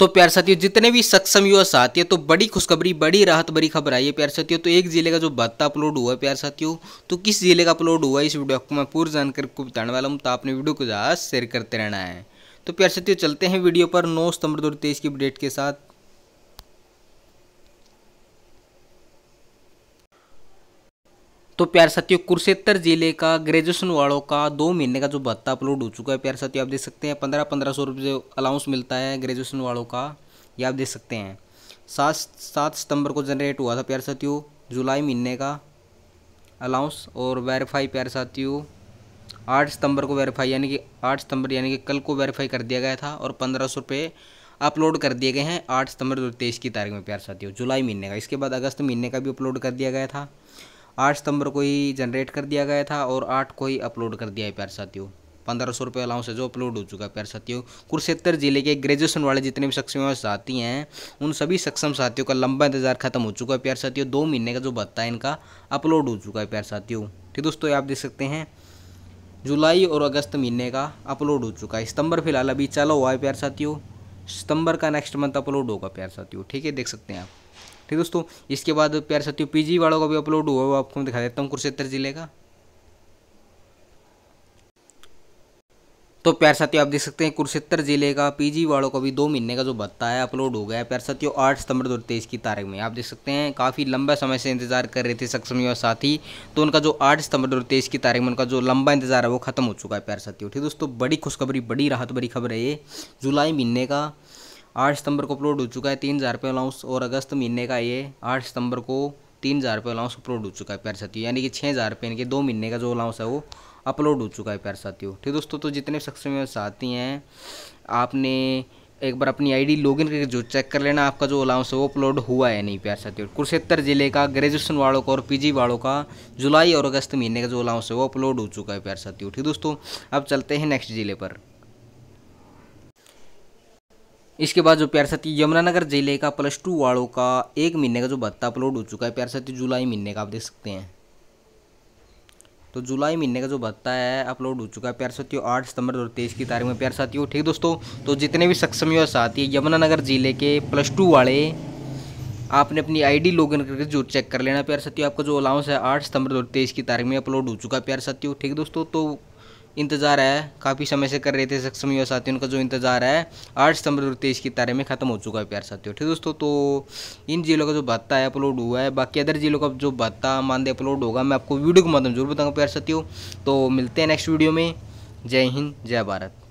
तो प्यार साथियों जितने भी सक्षम युवा साथी है तो बड़ी खुशखबरी बड़ी राहत बड़ी खबर आई है प्यार साथियों तो एक जिले का जो भत्ता अपलोड हुआ है प्यार साथियों तो किस जिले का अपलोड हुआ है इस वीडियो को मैं पूरी जानकारी को बताने वाला हूँ तो आपने वीडियो को ज़्यादा शेयर करते रहना है तो प्यार साथियों चलते हैं वीडियो पर नौ सितंबर दो की अपडेट के साथ तो प्यार साथियों कुरुक्षेत्र जिले का ग्रेजुएशन वालों का दो महीने का जो भत्ता अपलोड हो चुका है प्यार साथियों आप देख सकते हैं पंद्रह पंद्रह सौ रुपये अलाउंस मिलता है ग्रेजुएशन वालों का ये आप देख सकते हैं सात सात सितंबर को जनरेट हुआ था प्यार साथियों जुलाई महीने का अलाउंस और वेरीफाई प्यार साथियों आठ सितंबर को वेरीफाई यानी कि आठ सितंबर यानी कि कल को वेरीफाई कर दिया गया था और पंद्रह सौ रुपये अपलोड कर दिए गए हैं आठ सितंबर दो की तारीख में प्यार साथियों जुलाई महीने का इसके बाद अगस्त महीने का भी अपलोड कर दिया गया था आठ सितंबर को ही जनरेट कर दिया गया था और आठ को ही अपलोड कर दिया है प्यार साथियों पंद्रह सौ रुपये अलाउंस है जो अपलोड हो चुका है प्यार साथियों कुरुक्षेत्र जिले के ग्रेजुएशन वाले जितने भी सक्षम साथी हैं उन सभी सक्षम साथियों का लंबा इंतजार खत्म हो चुका है प्यार साथियों दो महीने का जो भत्ता है इनका अपलोड हो चुका है प्यार साथियों ठीक दोस्तों आप देख सकते हैं जुलाई और अगस्त महीने का अपलोड हो चुका है सितंबर फिलहाल अभी चला हुआ है प्यार साथियों सितंबर का नेक्स्ट मंथ अपलोड होगा प्यार साथियों ठीक है देख सकते हैं आप ठीक दोस्तों इसके बाद प्यार साथियों पीजी वालों का भी अपलोड हुआ वो आपको दिखा देता हूँ कुरुक्षेत्र जिले का तो प्यार साथियों आप देख सकते हैं कुरुक्षेत्र जिले का पीजी वालों का भी दो महीने का जो भत्ता है अपलोड हो गया है प्यार साथियों आठ सितंबर दो की तारीख में आप देख सकते हैं काफ़ी लंबा समय से इंतजार कर रहे थे सक्षम और साथी तो उनका जो आठ सितंबर दो की तारीख में उनका जो लंबा इंतजार है वो खत्म हो चुका है प्यार साथियों ठीक दोस्तों बड़ी खुशखबरी बड़ी राहत भरी खबर है ये जुलाई महीने का आठ सितंबर को अपलोड हो चुका है तीन हज़ार रुपये अलाउंस और अगस्त महीने का ये आठ सितंबर को तीन हज़ार रुपये अलाउंस अपलोड हो चुका है प्यार साथियों यानी कि छः हज़ार रुपये इनके दो महीने का जो अलाउंस है वो अपलोड हो चुका है प्यार साथियों ठीक दोस्तों तो जितने में साथी हैं आपने एक बार अपनी आईडी लॉगिन करके जो चेक कर लेना आपका जो अलाउंस है वो अपलोड हुआ है नहीं प्यार साथियों कुरुक्षेत्र जिले का ग्रेजुएशन वालों का और पीजी वालों का जुलाई और अगस्त महीने का जो अलाउंस है वो अपलोड हो चुका है प्यार साथियों ठीक दोस्तों अब चलते हैं नेक्स्ट जिले पर इसके बाद जो प्यार साथी यमुनानगर जिले का प्लस टू वालों का एक महीने का जो भत्ता अपलोड हो चुका है प्यार साथी जुलाई महीने का आप देख सकते हैं तो जुलाई महीने का जो भत्ता है अपलोड हो चुका है प्यार साथियों आठ सितंबर दो तेईस की तारीख में प्यार साथियों ठीक दोस्तों तो जितने भी सक्षम युवा साथी यमुनानगर जिले के प्लस टू वाले आपने अपनी आईडी लॉगिन करके जो चेक कर लेना प्यार साथियों आपका जो अलाउंस है आठ सितंबर दो की तारीख में अपलोड हो चुका है प्यार साथियों ठीक दोस्तों तो इंतज़ार है काफ़ी समय से कर रहे थे सक्षम युवा साथियों का जो इंतज़ार है आठ सितंबर दो तेईस की तारीख में खत्म हो चुका है प्यार साथियों ठीक दोस्तों तो इन जिलों का जो भत्ता है अपलोड हुआ है बाकी अदर जिलों का जो भत्ता मानदेय अपलोड होगा मैं आपको वीडियो के माध्यम जरूर बताऊँगा प्यार साथियों तो मिलते हैं नेक्स्ट वीडियो में जय हिंद जय भारत